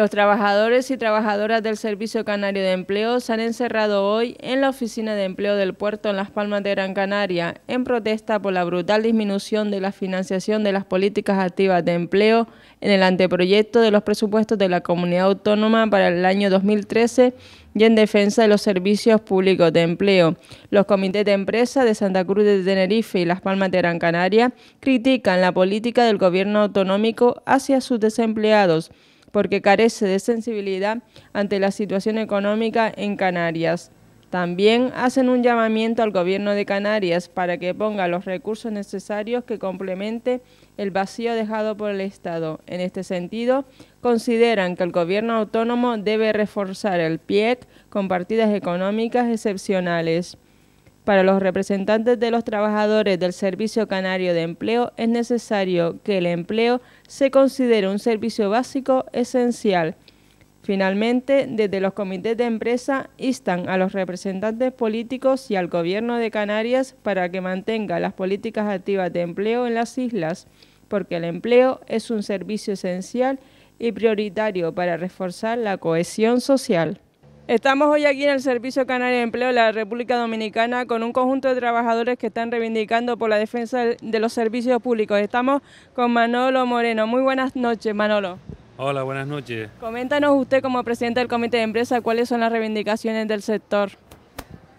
Los trabajadores y trabajadoras del Servicio Canario de Empleo se han encerrado hoy en la oficina de empleo del puerto en Las Palmas de Gran Canaria en protesta por la brutal disminución de la financiación de las políticas activas de empleo en el anteproyecto de los presupuestos de la comunidad autónoma para el año 2013 y en defensa de los servicios públicos de empleo. Los comités de empresa de Santa Cruz de Tenerife y Las Palmas de Gran Canaria critican la política del gobierno autonómico hacia sus desempleados porque carece de sensibilidad ante la situación económica en Canarias. También hacen un llamamiento al Gobierno de Canarias para que ponga los recursos necesarios que complemente el vacío dejado por el Estado. En este sentido, consideran que el Gobierno autónomo debe reforzar el PIEC con partidas económicas excepcionales. Para los representantes de los trabajadores del Servicio Canario de Empleo es necesario que el empleo se considere un servicio básico esencial. Finalmente, desde los comités de empresa instan a los representantes políticos y al Gobierno de Canarias para que mantenga las políticas activas de empleo en las islas, porque el empleo es un servicio esencial y prioritario para reforzar la cohesión social. Estamos hoy aquí en el Servicio Canario de Empleo de la República Dominicana con un conjunto de trabajadores que están reivindicando por la defensa de los servicios públicos. Estamos con Manolo Moreno. Muy buenas noches, Manolo. Hola, buenas noches. Coméntanos usted como presidente del Comité de Empresa cuáles son las reivindicaciones del sector.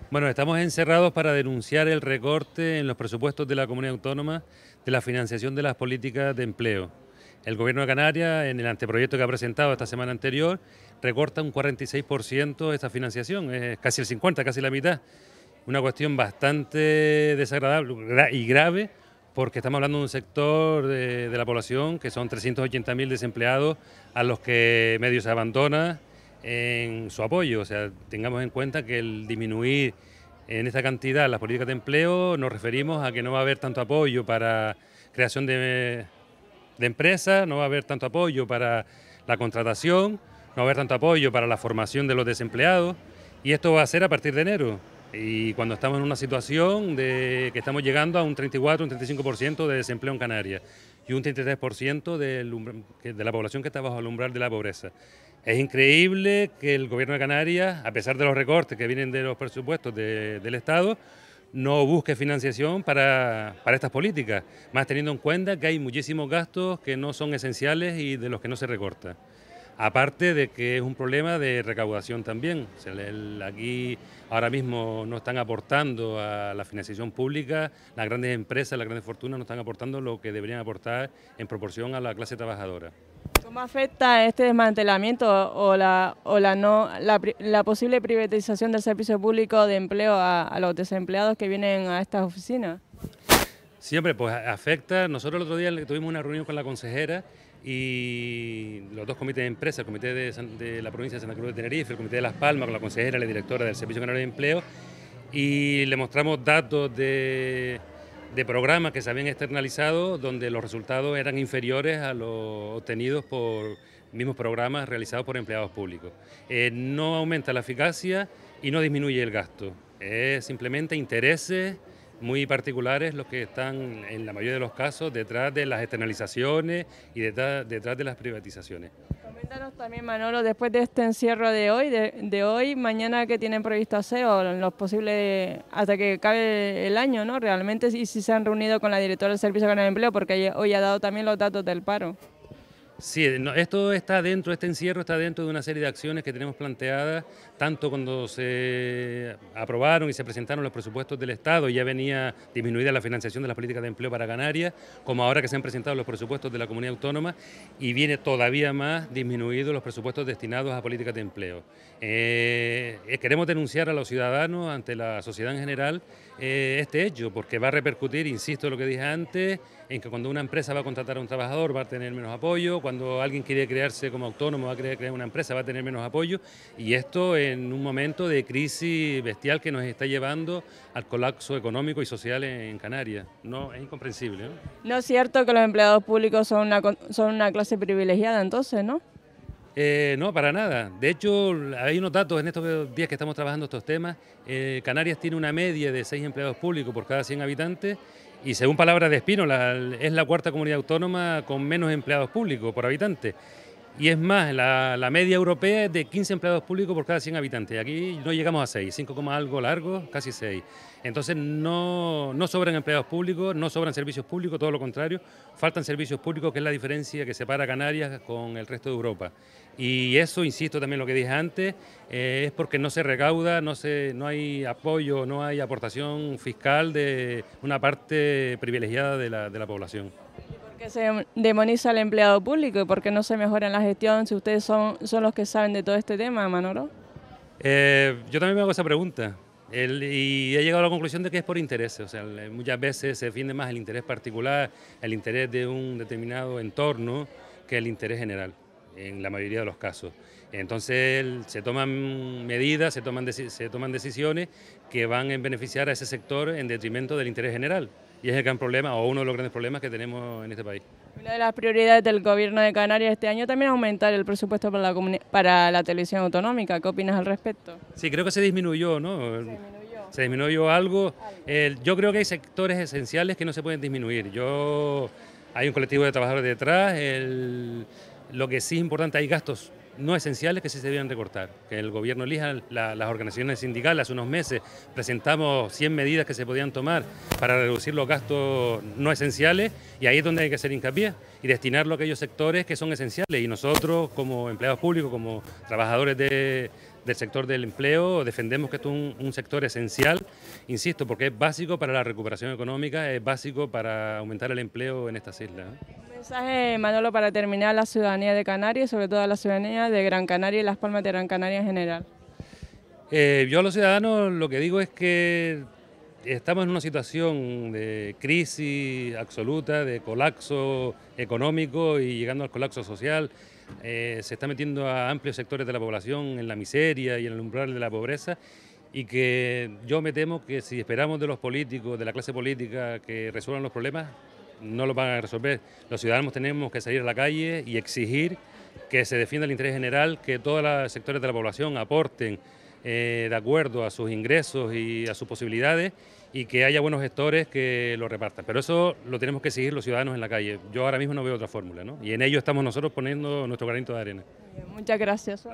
Bueno, estamos encerrados para denunciar el recorte en los presupuestos de la comunidad autónoma de la financiación de las políticas de empleo. El gobierno de Canarias, en el anteproyecto que ha presentado esta semana anterior, recorta un 46% esta financiación, es casi el 50%, casi la mitad. Una cuestión bastante desagradable y grave porque estamos hablando de un sector de, la población que son 380.000 desempleados a los que medio se abandona en su apoyo. O sea, tengamos en cuenta que el disminuir en esta cantidad las políticas de empleo nos referimos a que no va a haber tanto apoyo para creación de empresas, no va a haber tanto apoyo para la contratación no va a haber tanto apoyo para la formación de los desempleados y esto va a ser a partir de enero. Y cuando estamos en una situación de que estamos llegando a un 34, un 35% de desempleo en Canarias y un 33% de, la población que está bajo el umbral de la pobreza. Es increíble que el gobierno de Canarias, a pesar de los recortes que vienen de los presupuestos del Estado, no busque financiación para, para, estas políticas, más teniendo en cuenta que hay muchísimos gastos que no son esenciales y de los que no se recorta. Aparte de que es un problema de recaudación también. aquí ahora mismo no están aportando a la financiación pública, las grandes empresas, las grandes fortunas no están aportando lo que deberían aportar en proporción a la clase trabajadora. ¿Cómo afecta este desmantelamiento o la, o la, no, la, posible privatización del servicio público de empleo a, a los desempleados que vienen a estas oficinas? Siempre, pues afecta. Nosotros el otro día tuvimos una reunión con la consejera y los dos comités de empresa, el comité de, la provincia de Santa Cruz de Tenerife, el comité de Las Palmas, con la consejera, la directora del Servicio General de Empleo, y le mostramos datos de, programas que se habían externalizado donde los resultados eran inferiores a los obtenidos por mismos programas realizados por empleados públicos. Eh, no aumenta la eficacia y no disminuye el gasto, es simplemente intereses muy particulares los que están en la mayoría de los casos detrás de las externalizaciones y detrás, detrás de las privatizaciones. Coméntanos también, Manolo, después de este encierro de hoy, de, hoy, mañana qué tienen previsto hacer o los posibles, hasta que acabe el año, ¿no? Realmente, y si se han reunido con la directora del Servicio de Empleo, porque hoy ha dado también los datos del paro. Sí, esto está dentro, este encierro está dentro de una serie de acciones que tenemos planteadas, tanto cuando se aprobaron y se presentaron los presupuestos del Estado, ya venía disminuida la financiación de las políticas de empleo para Canarias, como ahora que se han presentado los presupuestos de la comunidad autónoma y viene todavía más disminuido los presupuestos destinados a políticas de empleo. Eh, eh, queremos denunciar a los ciudadanos, ante la sociedad en general, eh, este hecho, porque va a repercutir, insisto en lo que dije antes, en que cuando una empresa va a contratar a un trabajador va a tener menos apoyo, cuando alguien quiere crearse como autónomo, va a querer crear una empresa, va a tener menos apoyo y esto en un momento de crisis bestial que nos está llevando al colapso económico y social en Canarias. No, es incomprensible. ¿no? es cierto que los empleados públicos son una, son una clase privilegiada entonces, ¿no? Eh, no, para nada. De hecho, hay unos datos en estos días que estamos trabajando estos temas. Eh, Canarias tiene una media de 6 empleados públicos por cada 100 habitantes y según palabras de Espino, es la cuarta comunidad autónoma con menos empleados públicos por habitante. Y es más, la, media europea es de 15 empleados públicos por cada 100 habitantes. Aquí no llegamos a 6, 5, algo largo, casi 6. Entonces no, sobran empleados públicos, no sobran servicios públicos, todo lo contrario, faltan servicios públicos, que es la diferencia que separa Canarias con el resto de Europa. Y eso, insisto también lo que dije antes, eh, es porque no se recauda, no, no hay apoyo, no hay aportación fiscal de una parte privilegiada de la población qué se demoniza al empleado público y por qué no se mejora la gestión si ustedes son, son los que saben de todo este tema, Manolo? Eh, yo también me hago esa pregunta. y he llegado a la conclusión de que es por interés. o sea, muchas veces se defiende más el interés particular, el interés de un determinado entorno, que el interés general, en la mayoría de los casos. Entonces se toman medidas, se toman, se toman decisiones que van a beneficiar a ese sector en detrimento del interés general y es el gran problema o uno de los grandes problemas que tenemos en este país. Una de las prioridades del gobierno de Canarias este año también es aumentar el presupuesto para la, para la televisión autonómica. ¿Qué opinas al respecto? Sí, creo que se disminuyó, ¿no? Se disminuyó. algo. yo creo que hay sectores esenciales que no se pueden disminuir. Yo, hay un colectivo de trabajadores detrás. lo que sí es importante, hay gastos no esenciales que sí se debían recortar. Que el gobierno elija las organizaciones sindicales. Hace unos meses presentamos 100 medidas que se podían tomar para reducir los gastos no esenciales y ahí es donde hay que hacer hincapié y destinarlo a aquellos sectores que son esenciales. Y nosotros, como empleados públicos, como trabajadores de, del sector del empleo. Defendemos que esto es un, sector esencial, insisto, porque es básico para la recuperación económica, es básico para aumentar el empleo en estas islas. ¿eh? Un mensaje, Manolo, para terminar a la ciudadanía de Canarias, sobre todo a la ciudadanía de Gran Canaria y Las Palmas de Gran Canaria en general. Eh, yo a los ciudadanos lo que digo es que Estamos en una situación de crisis absoluta, de colapso económico y llegando al colapso social. Eh, se está metiendo a amplios sectores de la población en la miseria y en el umbral de la pobreza y que yo me temo que si esperamos de los políticos, de la clase política, que resuelvan los problemas, no lo van a resolver. Los ciudadanos tenemos que salir a la calle y exigir que se defienda el interés general, que todos los sectores de la población aporten eh, de acuerdo a sus ingresos y a sus posibilidades y que haya buenos gestores que lo repartan. Pero eso lo tenemos que exigir los ciudadanos en la calle. Yo ahora mismo no veo otra fórmula, ¿no? Y en ello estamos nosotros poniendo nuestro granito de arena. Muchas gracias.